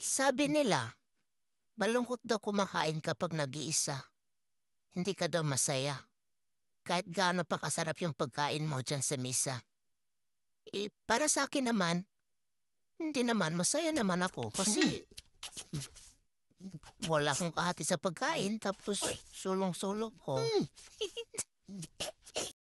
Sabi nila, malungkot daw kumakain kapag nag-iisa. Hindi ka daw masaya. Kahit gaano pa kasarap yung pagkain mo dyan sa misa. Eh, para sa akin naman, hindi naman masaya naman ako kasi wala akong kahati sa pagkain tapos sulong-sulong ko. Hmm. Hmm.